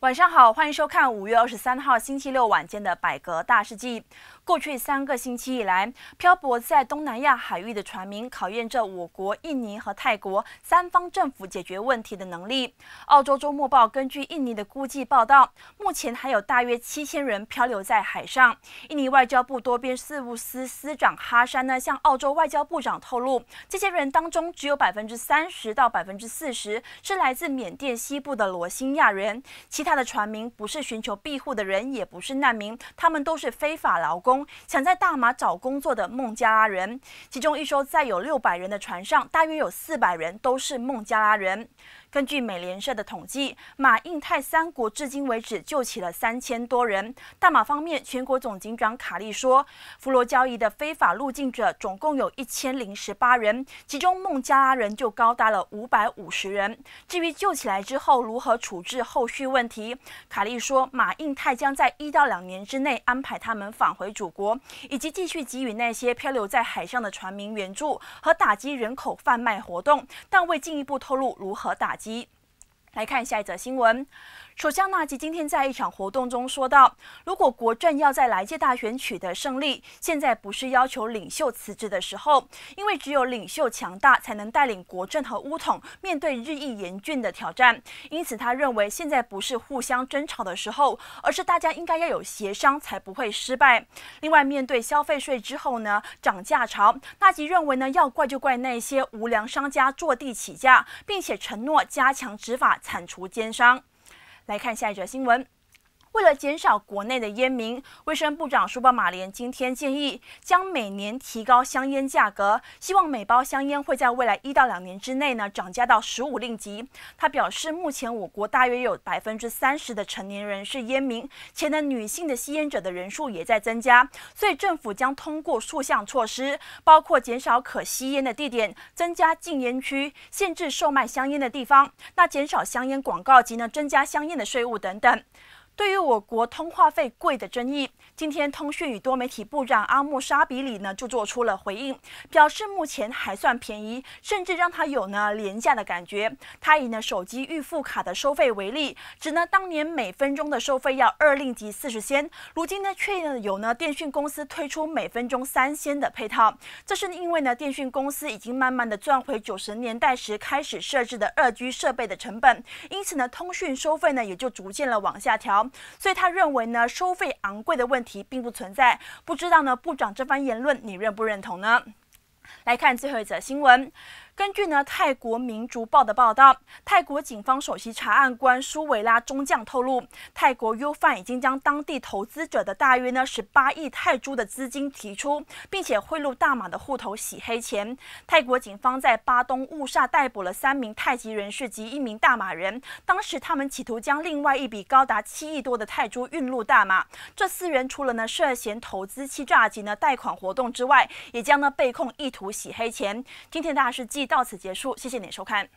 晚上好，欢迎收看五月二十三号星期六晚间的《百格大事记》。过去三个星期以来，漂泊在东南亚海域的船民考验着我国、印尼和泰国三方政府解决问题的能力。澳洲周末报根据印尼的估计报道，目前还有大约七千人漂流在海上。印尼外交部多边事务司司长哈山呢向澳洲外交部长透露，这些人当中只有百分之三十到百分之四十是来自缅甸西部的罗兴亚人，其他。他的船民不是寻求庇护的人，也不是难民，他们都是非法劳工，想在大马找工作的孟加拉人。其中一艘载有六百人的船上，大约有四百人都是孟加拉人。根据美联社的统计，马印泰三国至今为止救起了三千多人。大马方面，全国总警长卡利说，佛罗交易的非法入境者总共有一千零十八人，其中孟加拉人就高达了五百五十人。至于救起来之后如何处置，后续问题。卡利说，马印泰将在一到两年之内安排他们返回祖国，以及继续给予那些漂流在海上的船民援助和打击人口贩卖活动，但未进一步透露如何打击。来看下一则新闻，首相纳吉今天在一场活动中说道：“如果国政要在来届大选取得胜利，现在不是要求领袖辞职的时候，因为只有领袖强大，才能带领国政和乌统面对日益严峻的挑战。因此，他认为现在不是互相争吵的时候，而是大家应该要有协商，才不会失败。另外，面对消费税之后呢涨价潮，纳吉认为呢要怪就怪那些无良商家坐地起价，并且承诺加强执法。”铲除奸商。来看下一则新闻。为了减少国内的烟民，卫生部长舒巴马连今天建议将每年提高香烟价格，希望每包香烟会在未来一到两年之内呢涨价到十五令吉。他表示，目前我国大约有百分之三十的成年人是烟民，且呢女性的吸烟者的人数也在增加，所以政府将通过数项措施，包括减少可吸烟的地点、增加禁烟区、限制售卖香烟的地方、那减少香烟广告及呢增加香烟的税务等等。对于我国通话费贵的争议，今天通讯与多媒体部长阿穆沙比里呢就做出了回应，表示目前还算便宜，甚至让他有呢廉价的感觉。他以呢手机预付卡的收费为例，指呢当年每分钟的收费要二令吉四十仙，如今呢却有呢电讯公司推出每分钟三仙的配套。这是因为呢电讯公司已经慢慢的赚回九十年代时开始设置的二 G 设备的成本，因此呢通讯收费呢也就逐渐了往下调。所以他认为呢，收费昂贵的问题并不存在。不知道呢，部长这番言论你认不认同呢？来看最后一则新闻。根据呢泰国民族报的报道，泰国警方首席查案官苏维拉中将透露，泰国 U f n 已经将当地投资者的大约呢十八亿泰铢的资金提出，并且贿赂大马的户头洗黑钱。泰国警方在巴东误杀逮捕了三名泰籍人士及一名大马人，当时他们企图将另外一笔高达七亿多的泰铢运入大马。这四人除了呢涉嫌投资欺诈及呢贷款活动之外，也将呢被控意图洗黑钱。今天大家是记。到此结束，谢谢你的收看。